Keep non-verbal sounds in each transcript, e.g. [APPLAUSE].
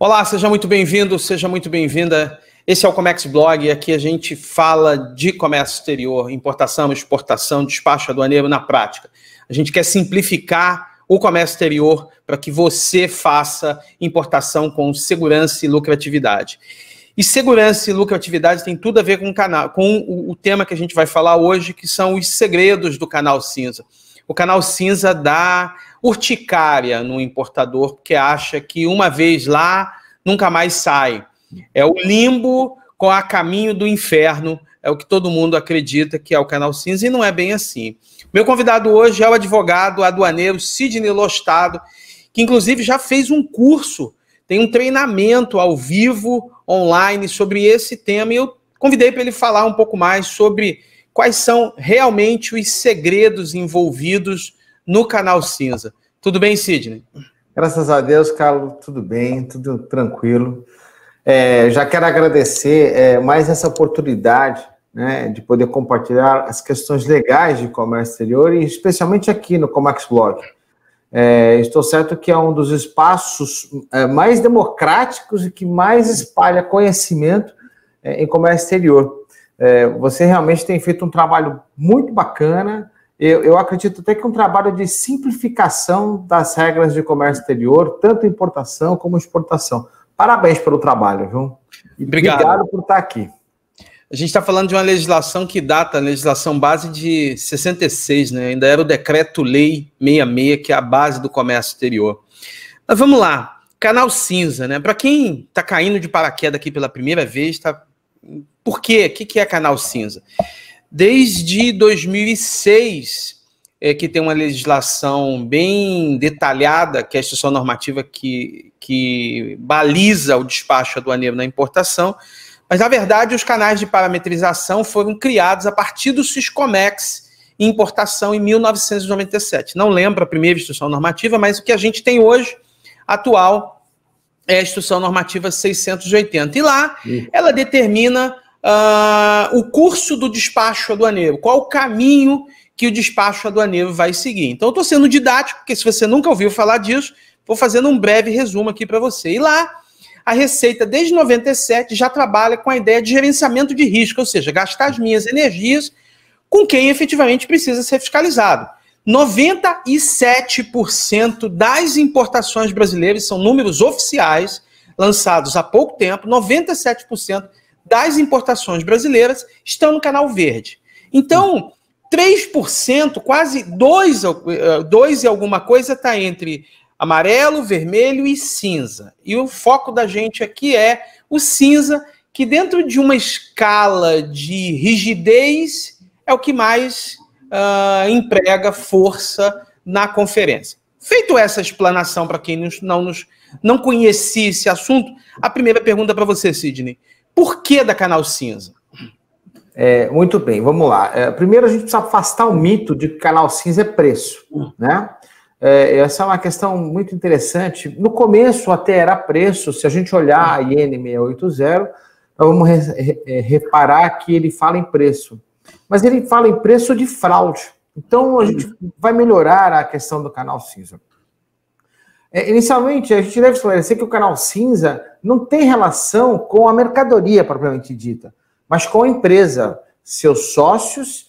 Olá, seja muito bem-vindo, seja muito bem-vinda. Esse é o Comex Blog e aqui a gente fala de comércio exterior, importação, exportação, despacho aduaneiro na prática. A gente quer simplificar o comércio exterior para que você faça importação com segurança e lucratividade. E segurança e lucratividade tem tudo a ver com o canal, com o tema que a gente vai falar hoje, que são os segredos do canal cinza. O canal cinza dá urticária no importador, porque acha que uma vez lá, nunca mais sai. É o limbo com a caminho do inferno, é o que todo mundo acredita que é o canal cinza, e não é bem assim. Meu convidado hoje é o advogado aduaneiro Sidney Lostado, que inclusive já fez um curso, tem um treinamento ao vivo, online, sobre esse tema, e eu convidei para ele falar um pouco mais sobre quais são realmente os segredos envolvidos no Canal Cinza. Tudo bem, Sidney? Graças a Deus, Carlos, tudo bem, tudo tranquilo. É, já quero agradecer é, mais essa oportunidade né, de poder compartilhar as questões legais de comércio exterior e especialmente aqui no Comex Blog. É, estou certo que é um dos espaços é, mais democráticos e que mais espalha conhecimento é, em comércio exterior. É, você realmente tem feito um trabalho muito bacana, eu, eu acredito até que um trabalho de simplificação das regras de comércio exterior, tanto importação como exportação. Parabéns pelo trabalho, viu? E obrigado. obrigado por estar aqui. A gente está falando de uma legislação que data, a né, legislação base de 66, né? Ainda era o decreto-lei 66, que é a base do comércio exterior. Mas vamos lá, canal cinza, né? Para quem está caindo de paraquedas aqui pela primeira vez, tá... por quê? O que, que é canal cinza? Desde 2006 é que tem uma legislação bem detalhada, que é a instituição normativa que, que baliza o despacho aduaneiro na importação, mas na verdade os canais de parametrização foram criados a partir do Siscomex em importação em 1997. Não lembro a primeira instituição normativa, mas o que a gente tem hoje, atual, é a instituição normativa 680. E lá uhum. ela determina uh, o curso do despacho aduaneiro, qual o caminho que o despacho aduaneiro vai seguir. Então, eu estou sendo didático, porque se você nunca ouviu falar disso, vou fazendo um breve resumo aqui para você. E lá, a Receita, desde 97, já trabalha com a ideia de gerenciamento de risco, ou seja, gastar as minhas energias com quem efetivamente precisa ser fiscalizado. 97% das importações brasileiras são números oficiais lançados há pouco tempo, 97% das importações brasileiras estão no canal verde. Então, 3%, quase 2, 2 eh, e alguma coisa está entre amarelo, vermelho e cinza. E o foco da gente aqui é o cinza, que dentro de uma escala de rigidez é o que mais uh, emprega força na conferência. Feito essa explanação para quem não, nos, não conhecia esse assunto, a primeira pergunta para você, Sidney. Por que da Canal Cinza? É, muito bem, vamos lá. É, primeiro, a gente precisa afastar o mito de que Canal Cinza é preço, né? É, essa é uma questão muito interessante. No começo até era preço, se a gente olhar a IN 680, nós vamos re re é, reparar que ele fala em preço. Mas ele fala em preço de fraude. Então a gente vai melhorar a questão do canal cinza. É, inicialmente, a gente deve esclarecer que o canal cinza não tem relação com a mercadoria propriamente dita, mas com a empresa, seus sócios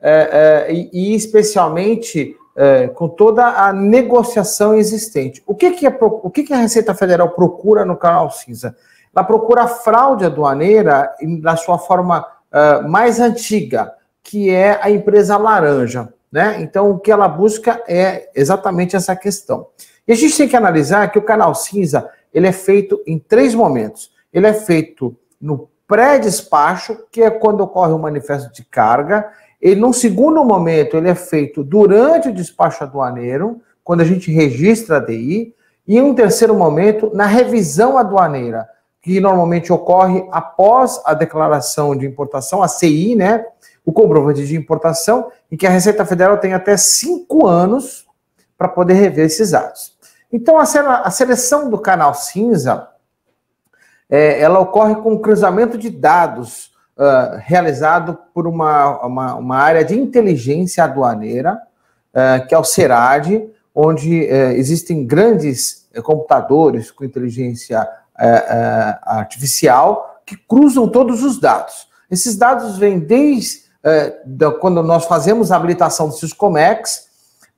é, é, e, especialmente, é, com toda a negociação existente. O que, que, a, o que, que a Receita Federal procura no canal cinza? Ela procura a fraude aduaneira na sua forma é, mais antiga, que é a empresa laranja. Né? Então, o que ela busca é exatamente essa questão. E a gente tem que analisar que o canal cinza ele é feito em três momentos. Ele é feito no pré-despacho, que é quando ocorre o manifesto de carga. E num segundo momento, ele é feito durante o despacho aduaneiro, quando a gente registra a DI. E um terceiro momento, na revisão aduaneira, que normalmente ocorre após a declaração de importação, a CI, né? O comprovante de importação, em que a Receita Federal tem até cinco anos para poder rever esses atos. Então, a, seleção do canal cinza, é, ela ocorre com o cruzamento de dados uh, realizado por uma, uma, uma, área de inteligência aduaneira, uh, que é o SERAD, onde uh, existem grandes eh, computadores com inteligência eh, artificial que cruzam todos os dados. Esses dados vêm desde da, quando nós fazemos a habilitação do SISCOMEX,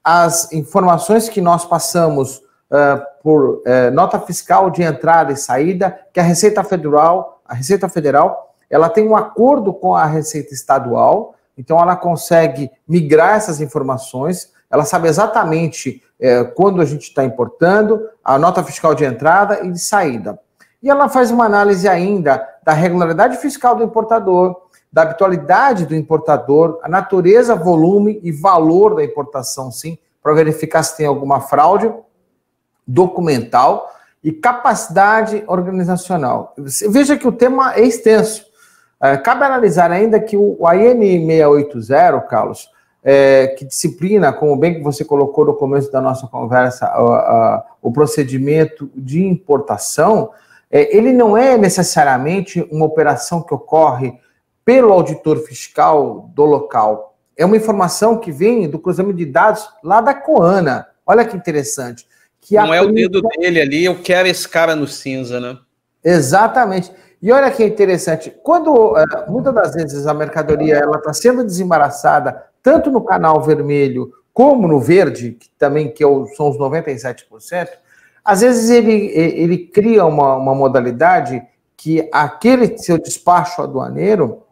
as informações que nós passamos uh, por uh, nota fiscal de entrada e saída, que a Receita Federal, a Receita Federal, ela tem um acordo com a Receita Estadual, então ela consegue migrar essas informações, ela sabe exatamente eh, quando a gente está importando, a nota fiscal de entrada e de saída. E ela faz uma análise ainda da regularidade fiscal do importador, da habitualidade do importador, a natureza, volume e valor da importação, sim, para verificar se tem alguma fraude documental e capacidade organizacional. Veja que o tema é extenso. É, cabe analisar ainda que o AN 680, Carlos, é, que disciplina, como bem que você colocou no começo da nossa conversa, a, a, o procedimento de importação, é, ele não é necessariamente uma operação que ocorre pelo auditor fiscal do local. É uma informação que vem do cruzamento de dados lá da Coana. Olha que interessante. Que Não é o dedo dele ali, eu quero esse cara no cinza, né? Exatamente. E olha que interessante, quando eh, muitas das vezes a mercadoria ela está sendo desembaraçada, tanto no canal vermelho como no verde, que também que é são os 97%, às vezes ele, ele cria uma, uma modalidade que aquele seu despacho aduaneiro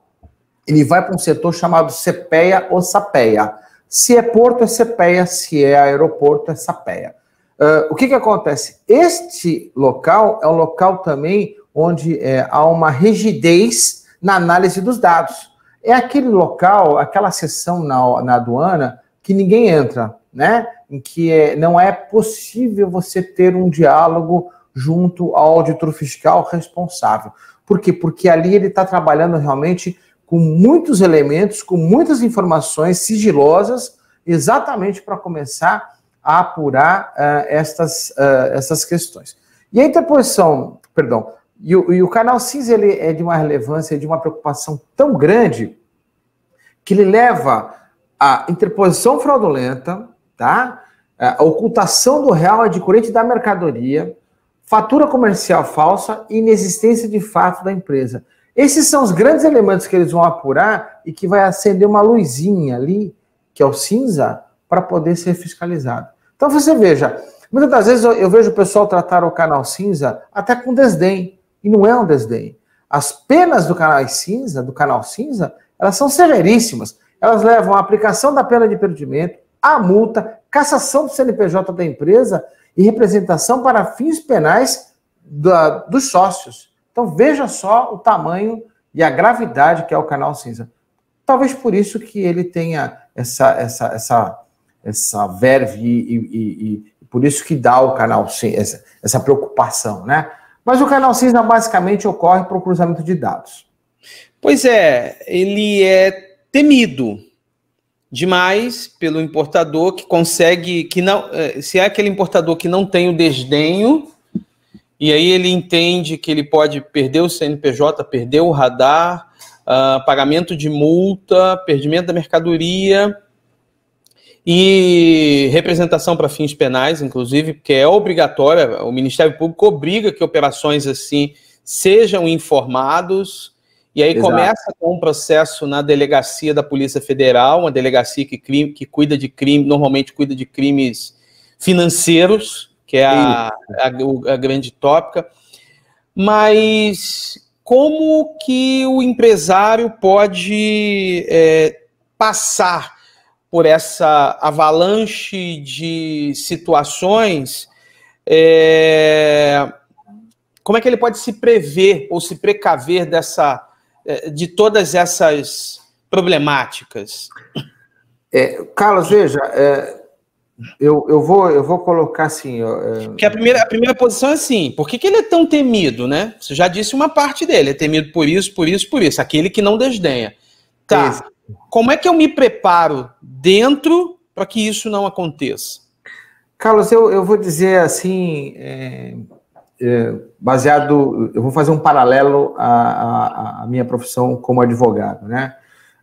ele vai para um setor chamado CPEA ou SAPEA. Se é porto, é CPEA, se é aeroporto, é SAPEA. Uh, ah, o que, que acontece? Este local é um local também onde é, há uma rigidez na análise dos dados. É aquele local, aquela seção na, na aduana que ninguém entra, né? Em que é, não é possível você ter um diálogo junto ao auditor fiscal responsável. Por quê? Porque ali ele está trabalhando realmente com muitos elementos, com muitas informações sigilosas, exatamente para começar a apurar uh, estas, uh, essas questões. E a interposição, perdão, e o, e o, canal cinza ele é de uma relevância, de uma preocupação tão grande que ele leva à interposição fraudulenta, tá? A ocultação do real adquirente da mercadoria, fatura comercial falsa e inexistência de fato da empresa. Esses são os grandes elementos que eles vão apurar e que vai acender uma luzinha ali, que é o cinza, para poder ser fiscalizado. Então você veja, muitas das vezes eu, eu vejo o pessoal tratar o canal cinza até com desdém, e não é um desdém. As penas do canal cinza, do canal cinza, elas são severíssimas. Elas levam a aplicação da pena de perdimento, a multa, cassação do CNPJ da empresa e representação para fins penais da, dos sócios. Então veja só o tamanho e a gravidade que é o canal cinza. Talvez por isso que ele tenha essa essa essa essa verve e, e, e, e por isso que dá o canal cinza, essa, essa preocupação, né? Mas o canal cinza basicamente ocorre para o cruzamento de dados. Pois é, ele é temido demais pelo importador que consegue que não eh, se é aquele importador que não tem o desdenho e aí ele entende que ele pode perder o CNPJ, perder o radar, uh, pagamento de multa, perdimento da mercadoria e representação para fins penais, inclusive, porque é obrigatória, o Ministério Público obriga que operações assim sejam informados. E aí Exato. começa com um processo na delegacia da Polícia Federal, uma delegacia que, crime, que cuida de crime, normalmente cuida de crimes financeiros que é a, a, a, grande tópica. Mas como que o empresário pode é, passar por essa avalanche de situações? É, como é que ele pode se prever ou se precaver dessa, é, de todas essas problemáticas? É, Carlos, veja, é, eu, eu, vou, eu vou colocar assim. Eu, é, que a primeira, a primeira posição é assim: por que, que ele é tão temido, né? Você já disse uma parte dele, é temido por isso, por isso, por isso, aquele que não desdenha. Tá. Esse. Como é que eu me preparo dentro para que isso não aconteça? Carlos, eu, eu vou dizer assim, é, é, baseado, eu vou fazer um paralelo à, à, à minha profissão como advogado, né?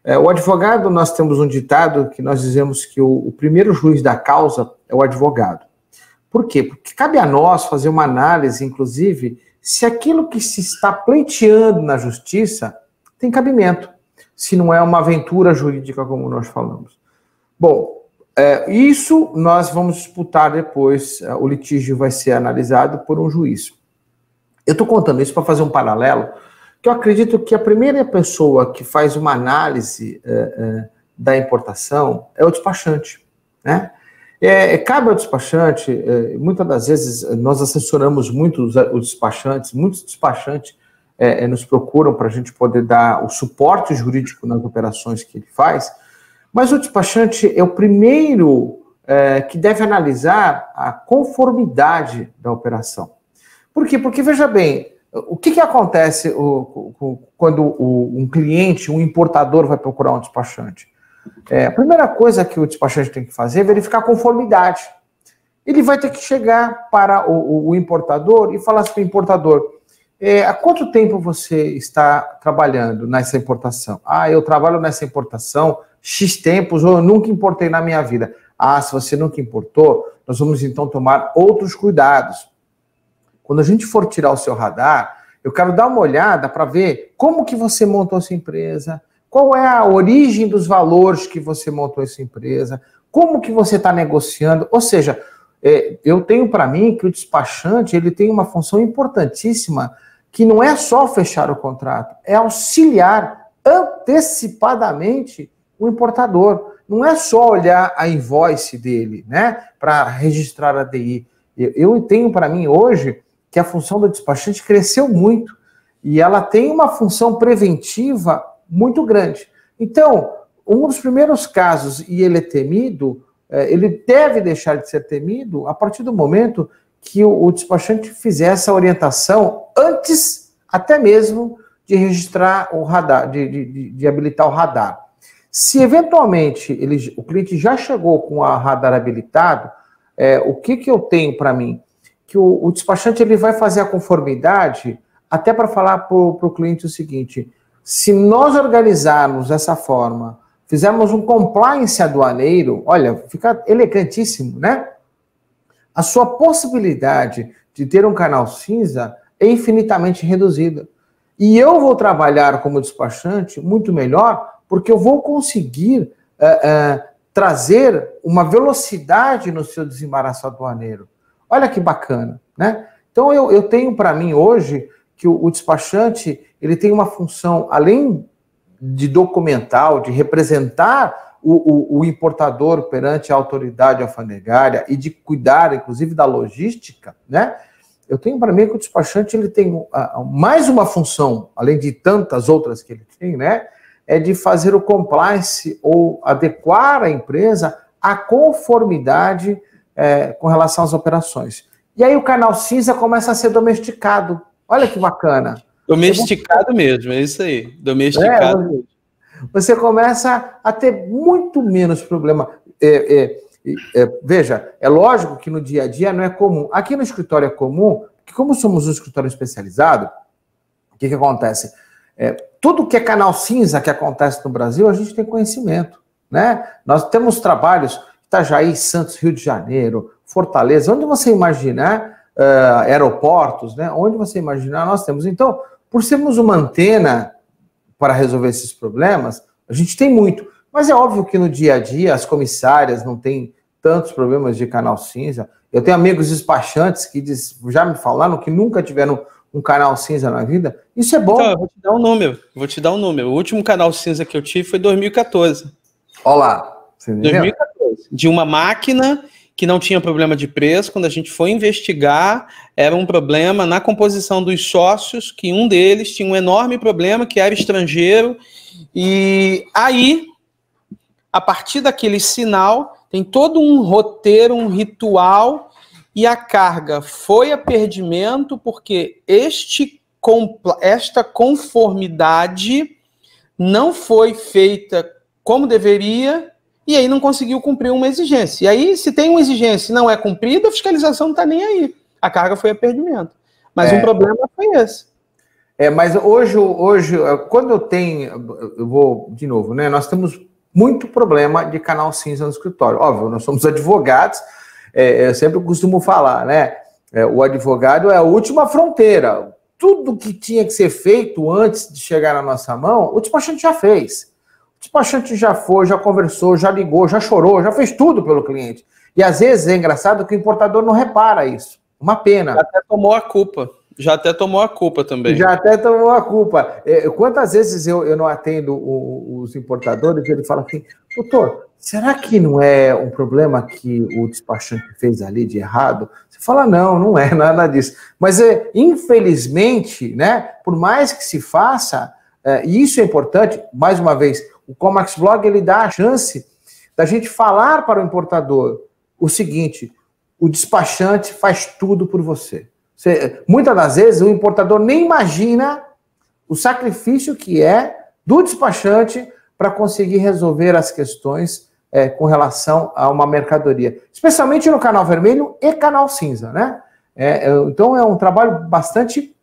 É, o advogado, nós temos um ditado que nós dizemos que o, o primeiro juiz da causa é o advogado. Por quê? Porque cabe a nós fazer uma análise, inclusive, se aquilo que se está pleiteando na justiça tem cabimento, se não é uma aventura jurídica, como nós falamos. Bom, é, isso nós vamos disputar depois, é, o litígio vai ser analisado por um juiz. Eu estou contando isso para fazer um paralelo que eu acredito que a primeira pessoa que faz uma análise eh, eh, da importação é o despachante, né? É, é cabe ao despachante, é, muitas das vezes nós assessoramos muito os, os despachantes, muitos despachantes é, nos procuram para a gente poder dar o suporte jurídico nas operações que ele faz, mas o despachante é o primeiro que deve analisar a conformidade da operação. Por quê? Porque, veja bem, o que, que acontece o, o, quando o, um cliente, um importador, vai procurar um despachante? É, a primeira coisa que o despachante tem que fazer é verificar a conformidade. Ele vai ter que chegar para o, importador e falar assim para o importador: é, há quanto tempo você está trabalhando nessa importação? Ah, eu trabalho nessa importação X tempos ou eu nunca importei na minha vida. Ah, se você nunca importou, nós vamos então tomar outros cuidados. Quando a gente for tirar o seu radar, eu quero dar uma olhada para ver como que você montou essa empresa, qual é a origem dos valores que você montou essa empresa, como que você está negociando. Ou seja, é, eu tenho para mim que o despachante ele tem uma função importantíssima que não é só fechar o contrato, é auxiliar antecipadamente o importador. Não é só olhar a invoice dele, né, para registrar a DI. Eu tenho para mim hoje que a função do despachante cresceu muito e ela tem uma função preventiva muito grande. Então, um dos primeiros casos, e ele é temido, é, ele deve deixar de ser temido a partir do momento que o despachante fizer essa orientação antes até mesmo de registrar o radar, de, de, de habilitar o radar. Se eventualmente ele, o cliente já chegou com o radar habilitado, é, o que, que eu tenho para mim? que o, o despachante ele vai fazer a conformidade até para falar para o cliente o seguinte: se nós organizarmos dessa forma, fizermos um compliance aduaneiro, olha, fica elegantíssimo, né? A sua possibilidade de ter um canal cinza é infinitamente reduzida. E eu vou trabalhar como despachante muito melhor, porque eu vou conseguir uh, uh, trazer uma velocidade no seu desembaraço aduaneiro. Olha que bacana, né? Então eu, eu tenho para mim hoje que o, o, despachante ele tem uma função além de documental, de representar o, o, o importador perante a autoridade alfandegária e de cuidar, inclusive, da logística, né? Eu tenho para mim que o despachante ele tem ah, mais uma função, além de tantas outras que ele tem, né? É de fazer o compliance ou adequar a empresa à conformidade é, com relação às operações. E aí o canal cinza começa a ser domesticado. Olha que bacana. Domesticado você... mesmo, é isso aí. Domesticado. É, você começa a ter muito menos problema. É, é, é, veja, é lógico que no dia a dia não é comum. Aqui no escritório é comum, porque como somos um escritório especializado, o que, que acontece? É, tudo que é canal cinza que acontece no Brasil, a gente tem conhecimento. Né? Nós temos trabalhos Itajaí, Santos, Rio de Janeiro, Fortaleza, onde você imaginar uh, é, é, aeroportos, né? Onde você imaginar, nós temos. Então, por sermos uma antena para resolver esses problemas, a gente tem muito. Mas é óbvio que no dia a dia as comissárias não têm tantos problemas de canal cinza. Eu tenho amigos despachantes que diz, já me falaram que nunca tiveram um canal cinza na vida. Isso é bom. Então, eu vou te dar um número. Vou te dar um número. O último canal cinza que eu tive foi 2014. Olá. 2014 de uma máquina que não tinha problema de preço. Quando a gente foi investigar, era um problema na composição dos sócios, que um deles tinha um enorme problema, que era estrangeiro. E aí, a partir daquele sinal, tem todo um roteiro, um ritual, e a carga foi a perdimento, porque este, esta conformidade não foi feita como deveria e aí não conseguiu cumprir uma exigência. E aí, se tem uma exigência e não é cumprida, a fiscalização não está nem aí. A carga foi a perdimento. Mas é. um problema foi esse. É, mas hoje, hoje, quando eu tenho, eu vou de novo, né? Nós temos muito problema de canal cinza no escritório. Óbvio, nós somos advogados, é, é, eu sempre costumo falar, né? É, o advogado é a última fronteira. Tudo que tinha que ser feito antes de chegar na nossa mão, o último a gente já fez. O tipo, despachante já foi, já conversou, já ligou, já chorou, já fez tudo pelo cliente. E às vezes é engraçado que o importador não repara isso. Uma pena. Já até tomou a culpa. Já até tomou a culpa também. Já até tomou a culpa. É, quantas vezes eu, eu não atendo os importadores e ele fala assim, doutor, será que não é um problema que o despachante fez ali de errado? Você fala, não, não é [LAUGHS] nada disso. Mas, é, infelizmente, né, por mais que se faça, é, e isso é importante, mais uma vez, o Comax Blog ele dá a chance da gente falar para o importador o seguinte: o despachante faz tudo por você. você muitas das vezes o importador nem imagina o sacrifício que é do despachante para conseguir resolver as questões é, com relação a uma mercadoria, especialmente no canal vermelho e canal cinza, né? É, é então é um trabalho bastante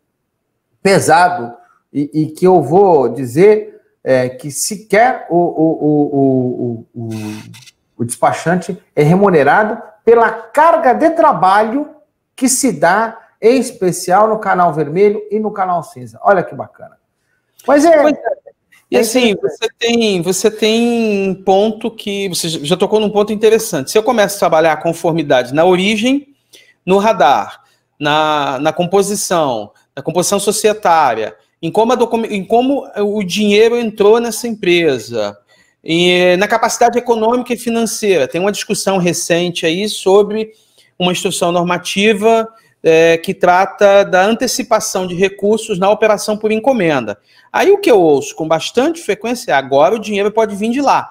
pesado e, e que eu vou dizer é, que sequer o, o, o, o, o despachante é remunerado pela carga de trabalho que se dá, em especial no canal vermelho e no canal cinza. Olha que bacana. Mas é. Mas, é. e é assim, você tem, você tem um ponto que. Você já tocou num ponto interessante. Se eu começo a trabalhar a conformidade na origem, no radar, na, na composição, na composição societária, em como, em como o dinheiro entrou nessa empresa, e na capacidade econômica e financeira. Tem uma discussão recente aí sobre uma instrução normativa é, que trata da antecipação de recursos na operação por encomenda. Aí o que eu ouço com bastante frequência é agora o dinheiro pode vir de lá.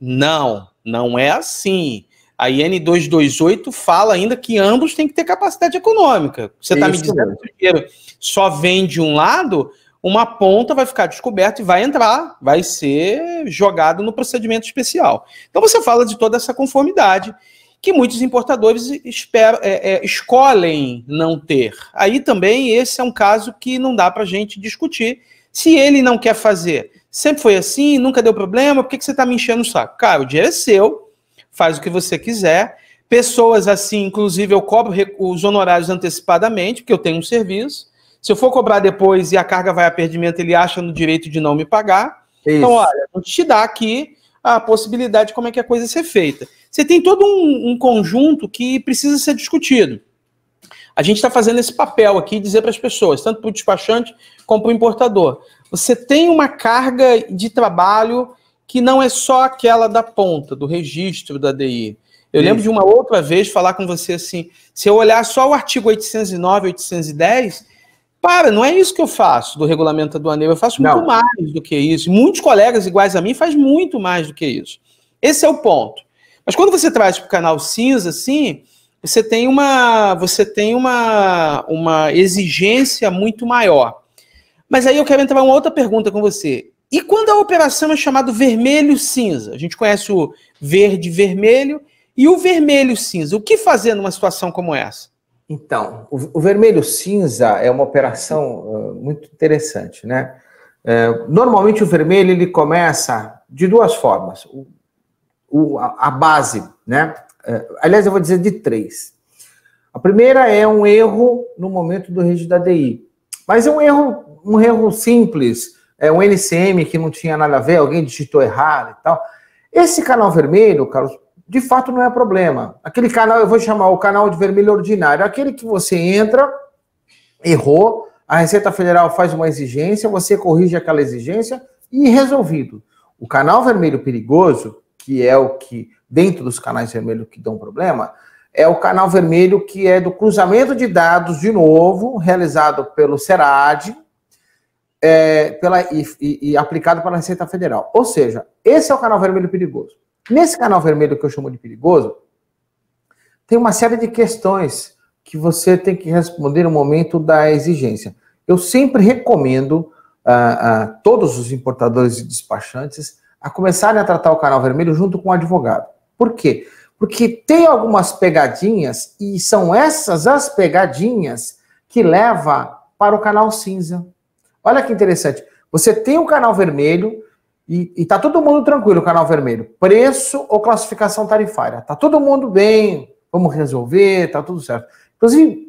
Não, não é assim. A IN 228 fala ainda que ambos têm que ter capacidade econômica. Você está me dizendo que o dinheiro só vem de um lado, uma ponta vai ficar descoberta e vai entrar, vai ser jogado no procedimento especial. Então você fala de toda essa conformidade que muitos importadores esperam, é, é, escolhem não ter. Aí também esse é um caso que não dá para a gente discutir. Se ele não quer fazer, sempre foi assim, nunca deu problema, por que, que você está me enchendo o saco? Cara, o dinheiro é seu, faz o que você quiser. Pessoas assim, inclusive, eu cobro os honorários antecipadamente, porque eu tenho um serviço. Se eu for cobrar depois e a carga vai a perdimento, ele acha no direito de não me pagar. Então, Isso. Então, olha, a gente te dá aqui a possibilidade de como é que a coisa ser feita. Você tem todo um, um conjunto que precisa ser discutido. A gente está fazendo esse papel aqui, dizer para as pessoas, tanto para o despachante como para o importador. Você tem uma carga de trabalho que não é só aquela da ponta, do registro da DI. Eu lembro de uma outra vez falar com você assim: se eu olhar só o artigo 809 810, para, não é isso que eu faço do regulamento aduaneiro, eu faço muito mais do que isso. Muitos colegas iguais a mim fazem muito mais do que isso. Esse é o ponto. Mas quando você traz para o canal cinza, assim, você tem uma, você tem uma, uma exigência muito maior. Mas aí eu quero entrar uma outra pergunta com você. E quando a operação é chamada vermelho-cinza? A gente conhece o verde-vermelho e o vermelho-cinza. O que fazer numa situação como essa? Então, o, o vermelho cinza é uma operação uh, muito interessante, né? Eh, normalmente o vermelho ele começa de duas formas. O, o, a, a, base, né? Eh, aliás, eu vou dizer de três. A primeira é um erro no momento do registro da DI. Mas é um erro, um erro simples, é um NCM que não tinha nada a ver, alguém digitou errado e tal. Esse canal vermelho, Carlos, de fato não é problema. Aquele canal, eu vou chamar o canal de vermelho ordinário, aquele que você entra, errou, a Receita Federal faz uma exigência, você corrige aquela exigência e resolvido. O canal vermelho perigoso, que é o que, dentro dos canais vermelhos que dão problema, é o canal vermelho que é do cruzamento de dados, de novo, realizado pelo SERAD é, pela, e, e, e aplicado pela Receita Federal. Ou seja, esse é o canal vermelho perigoso. Nesse canal vermelho que eu chamo de perigoso, tem uma série de questões que você tem que responder no momento da exigência. Eu sempre recomendo a, ah, a ah, todos os importadores e despachantes a começarem a tratar o canal vermelho junto com o advogado. Por quê? Porque tem algumas pegadinhas e são essas as pegadinhas que leva para o canal cinza. Olha que interessante. Você tem o um canal vermelho, e, e tá todo mundo tranquilo, canal vermelho. Preço ou classificação tarifária? Tá todo mundo bem, vamos resolver, tá tudo certo. Inclusive,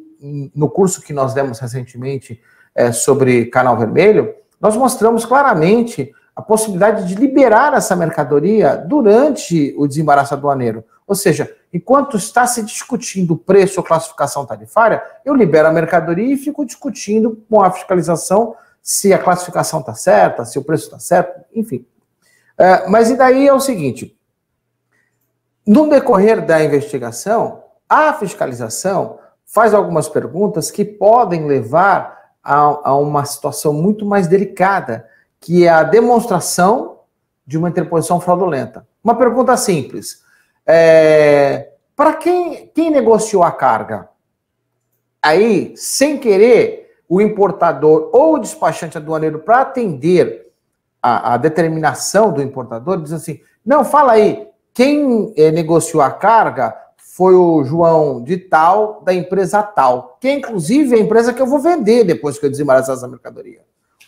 no curso que nós demos recentemente é, sobre canal vermelho, nós mostramos claramente a possibilidade de liberar essa mercadoria durante o desembaraço aduaneiro. Ou seja, enquanto está se discutindo preço ou classificação tarifária, eu libero a mercadoria e fico discutindo com a fiscalização se a classificação está certa, se o preço está certo, enfim. É, mas e daí é o seguinte: no decorrer da investigação, a fiscalização faz algumas perguntas que podem levar a, a uma situação muito mais delicada, que é a demonstração de uma interposição fraudulenta. Uma pergunta simples: é, para quem, quem negociou a carga? Aí, sem querer, o importador ou o despachante aduaneiro para atender a, a, determinação do importador, diz assim: não, fala aí, quem é, negociou a carga foi o João de tal, da empresa tal, que é inclusive a empresa que eu vou vender depois que eu desembaraçar essa mercadoria.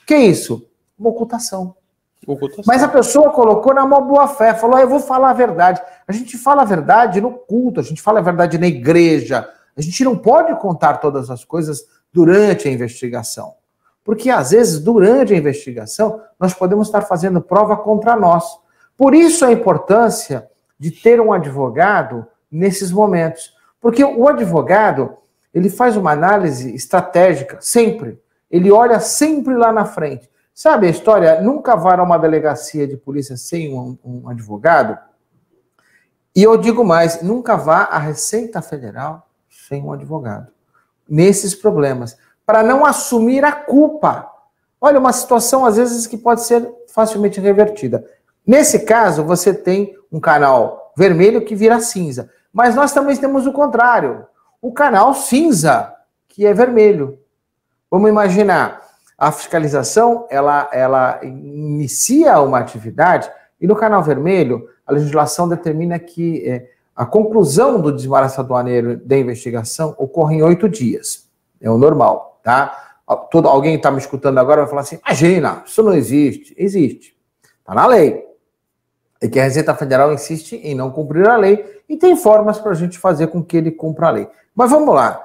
O que é isso? Uma ocultação. ocultação. Mas a pessoa colocou na mão boa fé, falou: ah, eu vou falar a verdade. A gente fala a verdade no culto, a gente fala a verdade na igreja. A gente não pode contar todas as coisas durante a investigação. Porque às vezes, durante a investigação, nós podemos estar fazendo prova contra nós. Por isso a importância de ter um advogado nesses momentos. Porque o advogado, ele faz uma análise estratégica, sempre. Ele olha sempre lá na frente. Sabe a história? Nunca vá a uma delegacia de polícia sem um, um advogado. E eu digo mais: nunca vá à Receita Federal sem um advogado nesses problemas, para não assumir a culpa. Olha, uma situação às vezes que pode ser facilmente revertida. Nesse caso, você tem um canal vermelho que vira cinza, mas nós também temos o contrário, o canal cinza, que é vermelho. Vamos imaginar, a fiscalização, ela, ela inicia uma atividade e no canal vermelho, a legislação determina que é, a conclusão do desembaraço aduaneiro da investigação ocorre em oito dias. É o normal, tá? Todo, alguém está me escutando agora vai falar assim: imagina, isso não existe. Existe. Está na lei. É que a Receita Federal insiste em não cumprir a lei e tem formas para a gente fazer com que ele cumpra a lei. Mas vamos lá.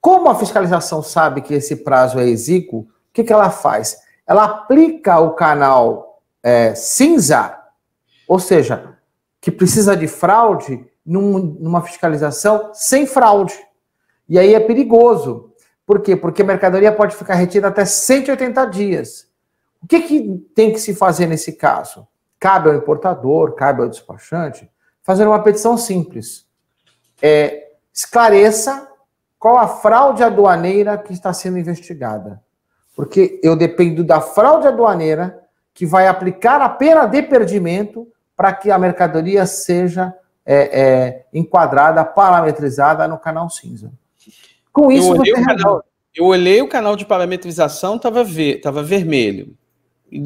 Como a fiscalização sabe que esse prazo é exíguo, o que, que ela faz? Ela aplica o canal é, cinza, ou seja, que precisa de fraude numa fiscalização sem fraude. E aí é perigoso. Por quê? Porque a mercadoria pode ficar retida até 180 dias. O que, que tem que se fazer nesse caso? Cabe ao importador, cabe ao despachante, fazer uma petição simples. É, esclareça qual a fraude aduaneira que está sendo investigada. Porque eu dependo da fraude aduaneira que vai aplicar a pena de perdimento para que a mercadoria seja é, é, enquadrada, parametrizada no canal cinza. Com isso, eu olhei, o canal, eu olhei o canal de parametrização, estava ver, tava vermelho. E,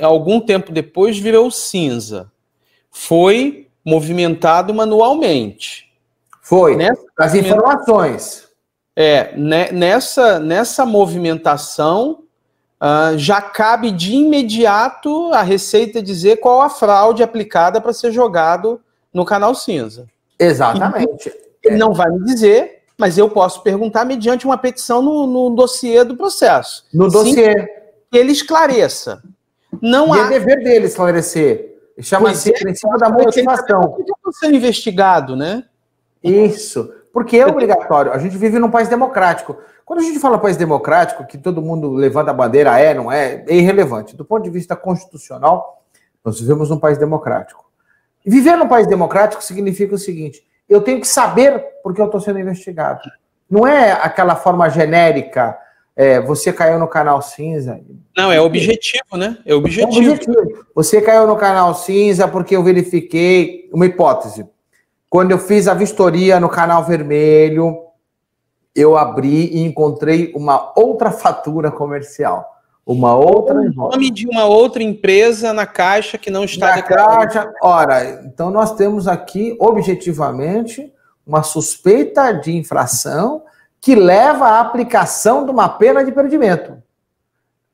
algum tempo depois virou cinza. Foi movimentado manualmente. Foi. Nessa As informações. É, né, nessa, nessa movimentação, Uh, já cabe de imediato a Receita dizer qual a fraude aplicada para ser jogado no canal cinza. Exatamente. Ele não vai me dizer, mas eu posso perguntar mediante uma petição no, no dossiê do processo. No dossiê. Que ele esclareça. Não e é há... é dever dele esclarecer. Chama-se é, princípio da motivação. Ele está sendo investigado, né? Isso. Porque é obrigatório. A gente vive num país democrático. Quando a gente fala país democrático, que todo mundo levanta a bandeira, é, não é, é irrelevante. Do ponto de vista constitucional, nós vivemos num país democrático. viver num país democrático significa o seguinte: eu tenho que saber porque eu estou sendo investigado. Não é aquela forma genérica, é, você caiu no canal cinza. Não, é objetivo, né? É, é objetivo. é objetivo. Você caiu no canal cinza porque eu verifiquei uma hipótese quando eu fiz a vistoria no canal vermelho, eu abri e encontrei uma outra fatura comercial. Uma outra. O nome de uma outra empresa na caixa que não está na declarada. Caixa, ora, então nós temos aqui, objetivamente, uma suspeita de infração que leva à aplicação de uma pena de perdimento.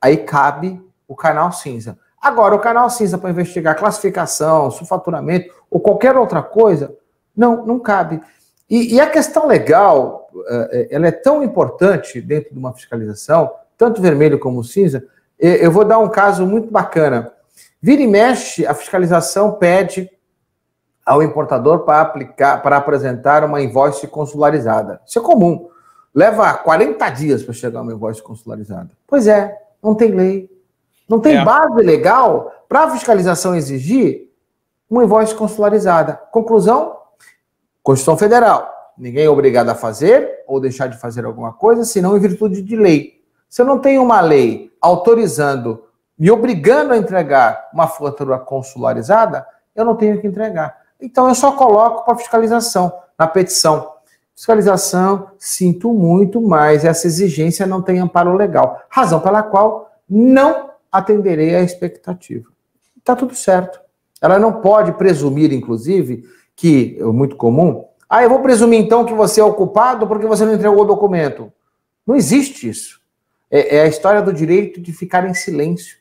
Aí cabe o canal cinza. Agora, o canal cinza para investigar classificação, sulfaturamento ou qualquer outra coisa, não, não cabe. E, e a questão legal, eh, eh, ela é tão importante dentro de uma fiscalização, tanto vermelho como cinza. Eh, eu vou dar um caso muito bacana. Vira e mexe, a fiscalização pede ao importador para aplicar, para apresentar uma invoice consularizada. Isso é comum. Leva 40 dias para chegar uma invoice consularizada. Pois é, não tem lei. Não tem é. base legal para a fiscalização exigir uma invoice consularizada. Conclusão? Constituição Federal. Ninguém é obrigado a fazer ou deixar de fazer alguma coisa, senão em virtude de lei. Se eu não tenho uma lei autorizando, me obrigando a entregar uma fatura consularizada, eu não tenho que entregar. Então eu só coloco para fiscalização, na petição. Fiscalização, sinto muito, mas essa exigência não tem amparo legal. Razão pela qual não atenderei à expectativa. Está tudo certo. Ela não pode presumir, inclusive, que é muito comum. Ah, eu vou presumir então que você é ocupado porque você não entregou o documento. Não existe isso. É, é a história do direito de ficar em silêncio.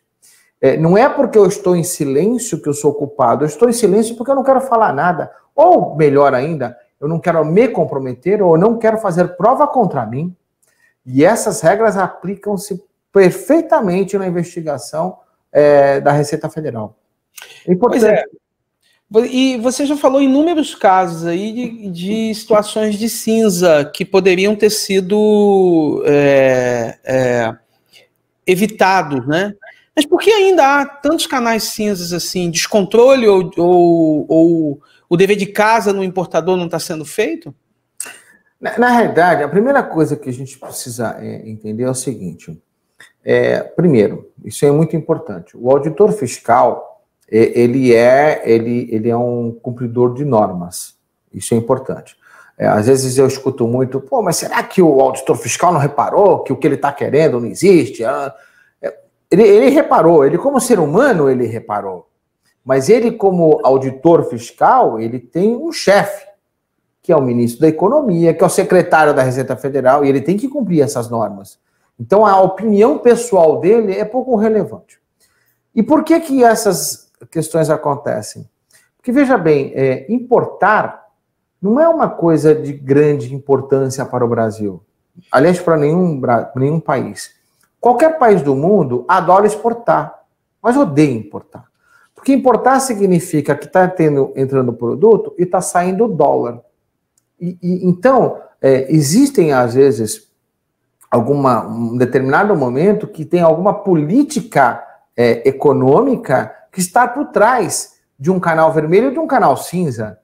É, não é porque eu estou em silêncio que eu sou ocupado. eu estou em silêncio porque eu não quero falar nada. Ou, melhor ainda, eu não quero me comprometer ou não quero fazer prova contra mim. E essas regras aplicam-se perfeitamente na investigação é, da Receita Federal. É, é. importante. E você já falou inúmeros casos aí de, de situações de cinza que poderiam ter sido é, é, evitados, né? Mas por que ainda há tantos canais cinzas assim? Descontrole ou, ou, ou o dever de casa no importador não está sendo feito? Na, na, realidade, a primeira coisa que a gente precisa é, entender é o seguinte: é, primeiro, isso é muito importante, o auditor fiscal ele é, ele, ele é um cumpridor de normas. Isso é importante. É, às vezes eu escuto muito, pô, mas será que o auditor fiscal não reparou que o que ele está querendo não existe? Ah, é, ele, ele reparou, ele como ser humano, ele reparou. Mas ele como auditor fiscal, ele tem um chefe, que é o ministro da Economia, que é o secretário da Receita Federal, e ele tem que cumprir essas normas. Então a opinião pessoal dele é pouco relevante. E por que que essas questões acontecem? Porque veja bem, é, importar não é uma coisa de grande importância para o Brasil. Aliás, para nenhum, nenhum país. Qualquer país do mundo adora exportar, mas odeia importar. Porque importar significa que está entrando produto e está saindo dólar. E, e então, é, existem, às vezes, alguma, um determinado momento que tem alguma política é, econômica que está por trás de um canal vermelho e de um canal cinza.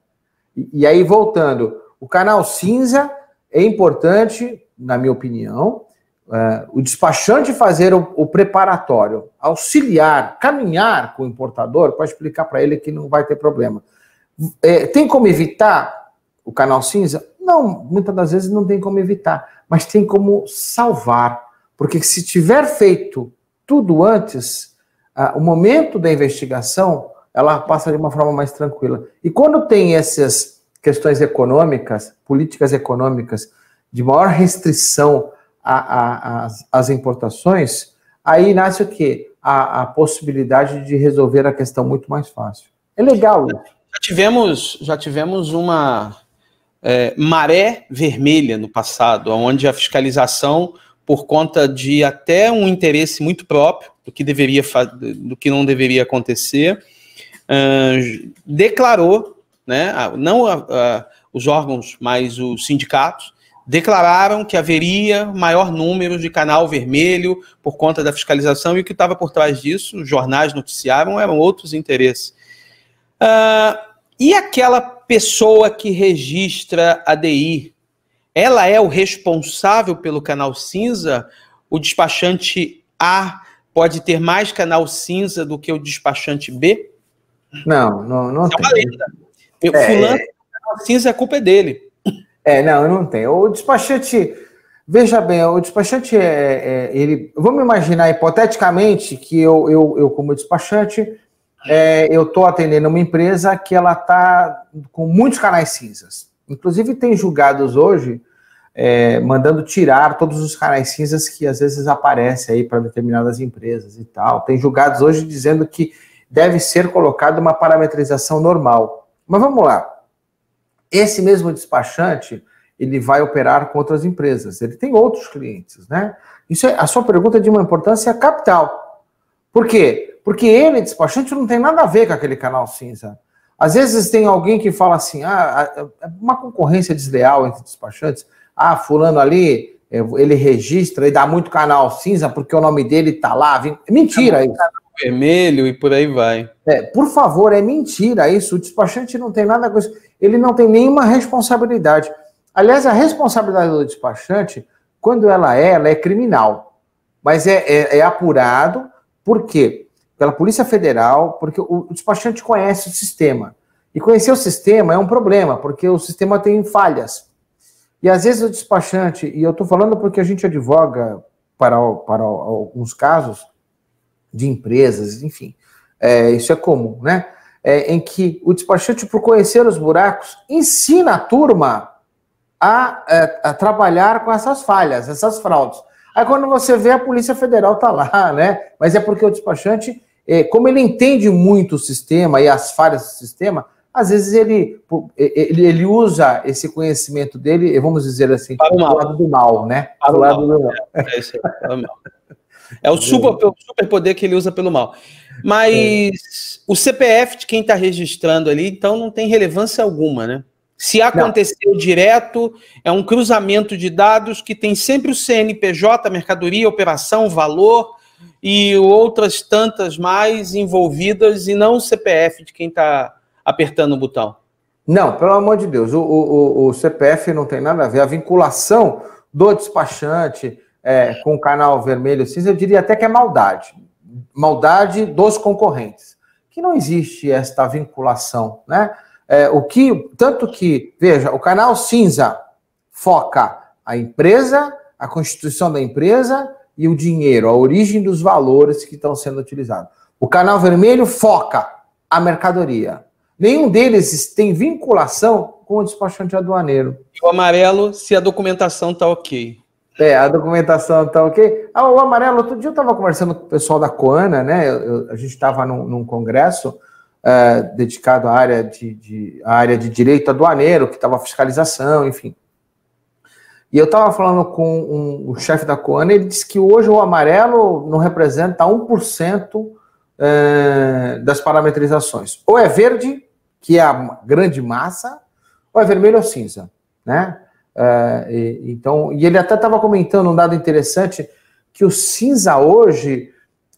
E, e aí, voltando, o canal cinza é importante, na minha opinião, é, o despachante fazer o, o, preparatório, auxiliar, caminhar com o importador para explicar para ele que não vai ter problema. É, tem como evitar o canal cinza? Não, muitas das vezes não tem como evitar, mas tem como salvar. Porque se tiver feito tudo antes, ah, o momento da investigação ela passa de uma forma mais tranquila. E quando tem essas questões econômicas, políticas econômicas, de maior restrição às importações, aí nasce o quê? A, a, possibilidade de resolver a questão muito mais fácil. É legal Já tivemos, já tivemos uma é, maré vermelha no passado, onde a fiscalização por conta de até um interesse muito próprio do que deveria do que não deveria acontecer, uh, declarou, né, não os órgãos, mas os sindicatos declararam que haveria maior número de canal vermelho por conta da fiscalização e o que estava por trás disso, os jornais noticiaram, eram outros interesses. Uh, e aquela pessoa que registra ADI ela é o responsável pelo canal cinza, o despachante A pode ter mais canal cinza do que o despachante B? Não, não, não é tem. Uma lenda. é, fulano, é. canal cinza, a culpa é dele. É, não, não tem. O despachante, veja bem, o despachante é, é ele. Vamos imaginar hipoteticamente que eu, eu, eu como despachante, é, eu estou atendendo uma empresa que ela está com muitos canais cinzas. Inclusive, tem julgados hoje é, mandando tirar todos os canais cinzas que às vezes aparecem aí para determinadas empresas e tal. Tem julgados hoje dizendo que deve ser colocada uma parametrização normal. Mas vamos lá. Esse mesmo despachante, ele vai operar com outras empresas. Ele tem outros clientes, né? Isso é, a sua pergunta é de uma importância capital. Por quê? Porque ele, despachante, não tem nada a ver com aquele canal cinza. Às vezes tem alguém que fala assim, ah, uma concorrência desleal entre despachantes. Ah, fulano ali, é, ele registra e dá muito canal cinza porque o nome dele tá lá. É mentira é isso. Vermelho e por aí vai. É, por favor, é mentira isso. O despachante não tem nada com isso. Ele não tem nenhuma responsabilidade. Aliás, a responsabilidade do despachante, quando ela é, ela é criminal. Mas é, é, é apurado, por quê? pela Polícia Federal, porque o, despachante conhece o sistema. E conhecer o sistema é um problema, porque o sistema tem falhas. E às vezes o despachante, e eu estou falando porque a gente advoga para, para alguns casos de empresas, enfim, é, isso é comum, né? É, em que o despachante, por conhecer os buracos, ensina a turma a, a, é, a, trabalhar com essas falhas, essas fraudes. Aí quando você vê, a Polícia Federal tá lá, né? Mas é porque o despachante é, como ele entende muito o sistema e as falhas do sistema, às vezes ele, ele, ele usa esse conhecimento dele, vamos dizer assim, para o mal. lado do mal, né? Para o lado mal. do é, mal. É, isso aí, para o mal. [LAUGHS] É o super, super poder que ele usa pelo mal. Mas é. o CPF de quem está registrando ali, então, não tem relevância alguma, né? Se aconteceu não. direto, é um cruzamento de dados que tem sempre o CNPJ, mercadoria, operação, valor, e outras tantas mais envolvidas e não o CPF de quem está apertando o botão. Não, pelo amor de Deus, o, o, o, CPF não tem nada a ver. A vinculação do despachante é, com o canal vermelho cinza, eu diria até que é maldade. Maldade dos concorrentes. Que não existe esta vinculação, né? É, o que, tanto que, veja, o canal cinza foca a empresa, a constituição da empresa e o dinheiro, a origem dos valores que estão sendo utilizados. O canal vermelho foca a mercadoria. Nenhum deles tem vinculação com o despachante aduaneiro. E o amarelo, se a documentação está ok. É, a documentação está ok. Ah, o amarelo, outro dia eu estava conversando com o pessoal da Coana, né? Eu, eu, a gente estava num, num, congresso eh, dedicado à área de, de à área de direito aduaneiro, que estava fiscalização, enfim. E eu estava falando com um, o chefe da Coana, ele disse que hoje o amarelo não representa 1% é, das parametrizações. Ou é verde, que é a grande massa, ou é vermelho ou cinza, né? É, e, então, e ele até estava comentando um dado interessante, que o cinza hoje,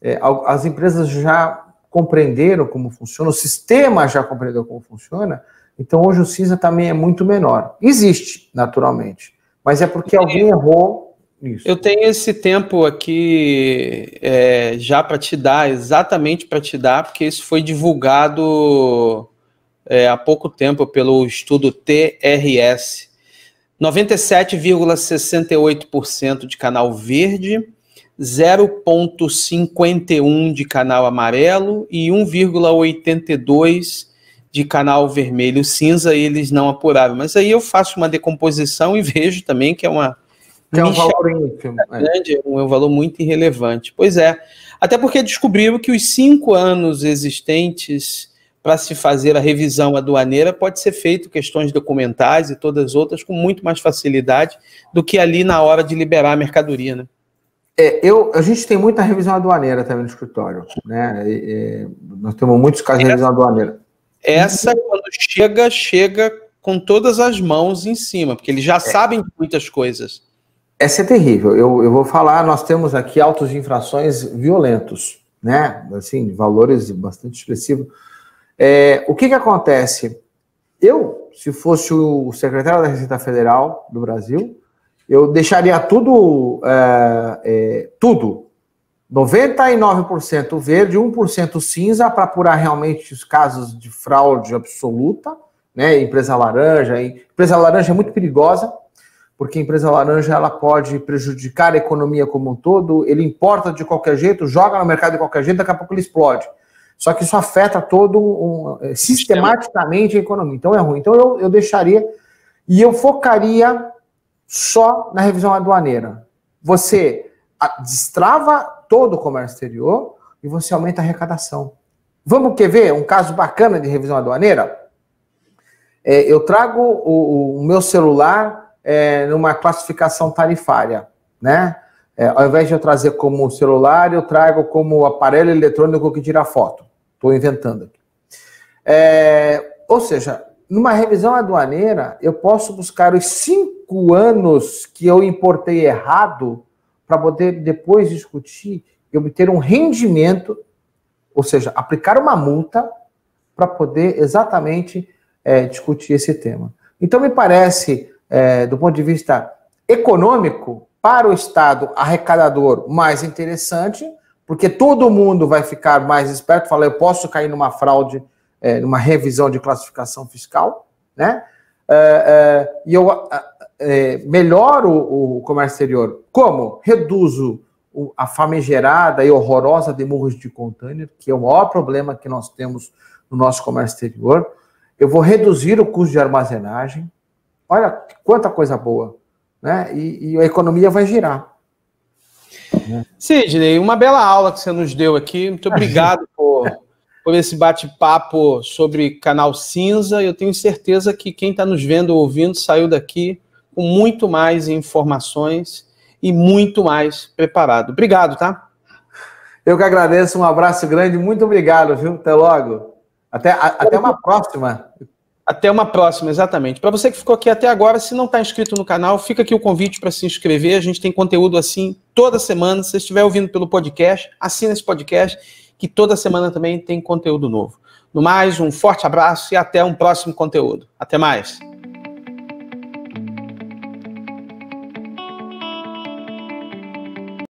é, as empresas já compreenderam como funciona, o sistema já compreendeu como funciona, então hoje o cinza também é muito menor. Existe, naturalmente mas é porque alguém errou isso. Eu tenho esse tempo aqui é, já para te dar, exatamente para te dar, porque isso foi divulgado é, há pouco tempo pelo estudo TRS. 97,68% de canal verde, 0,51% de canal amarelo e 1,82% de canal vermelho cinza eles não apuraram. Mas aí eu faço uma decomposição e [LAUGHS] vejo também que é uma. é um valor é. Grande, é, é. um valor muito irrelevante. Pois é. Até porque descobriram que os cinco anos existentes para se fazer a revisão aduaneira pode ser feito questões documentais e todas as outras com muito mais facilidade do que ali na hora de liberar a mercadoria, né? É, eu, a gente tem muita revisão aduaneira também no escritório, né? E, e, nós temos muitos casos é. de revisão aduaneira. Essa, uhum. quando chega, chega com todas as mãos em cima, porque eles já é. sabem muitas coisas. Essa é terrível. Eu, eu vou falar, nós temos aqui autos de infrações violentos, né? Assim, valores bastante expressivos. É, o que, que acontece? Eu, se fosse o secretário da Receita Federal do Brasil, eu deixaria tudo, é, é tudo 99% verde, 1% cinza, para apurar realmente os casos de fraude absoluta, né? Empresa laranja. Empresa laranja é muito perigosa, porque a empresa laranja ela pode prejudicar a economia como um todo, ele importa de qualquer jeito, joga no mercado de qualquer jeito, daqui a pouco ele explode. Só que isso afeta todo um, eh, sistematicamente a economia. Então é ruim. Então eu, eu deixaria e eu focaria só na revisão aduaneira. Você ah, destrava todo o comércio exterior e você aumenta a arrecadação. Vamos quer ver um caso bacana de revisão aduaneira? É, eu trago o, o meu celular é, numa classificação tarifária, né? É, ao invés de eu trazer como celular, eu trago como aparelho eletrônico que tira foto. Estou inventando aqui. É, ou seja, numa revisão aduaneira, eu posso buscar os cinco anos que eu importei errado para poder depois discutir e obter um rendimento, ou seja, aplicar uma multa para poder exatamente é, discutir esse tema. Então, me parece, é, do ponto de vista econômico, para o Estado arrecadador mais interessante, porque todo mundo vai ficar mais esperto, falar, eu posso cair numa fraude, é, numa revisão de classificação fiscal, né? É, é, e eu é, melhoro o, o comércio exterior. Como? Reduzo o, a famigerada e horrorosa de murros de contêiner, que é o maior problema que nós temos no nosso comércio exterior. Eu vou reduzir o custo de armazenagem. Olha quanta coisa boa. Né? E, e a economia vai girar. Sidney, uma bela aula que você nos deu aqui. Muito obrigado por, por esse bate-papo sobre Canal Cinza. Eu tenho certeza que quem está nos vendo, ouvindo, saiu daqui com muito mais informações e muito mais preparado. Obrigado, tá? Eu que agradeço, um abraço grande, muito obrigado, viu? Até logo. Até, a, até uma próxima. Até uma próxima, exatamente. Para você que ficou aqui até agora, se não está inscrito no canal, fica aqui o convite para se inscrever. A gente tem conteúdo assim toda semana. Se você estiver ouvindo pelo podcast, assina esse podcast, que toda semana também tem conteúdo novo. No mais, um forte abraço e até um próximo conteúdo. Até mais.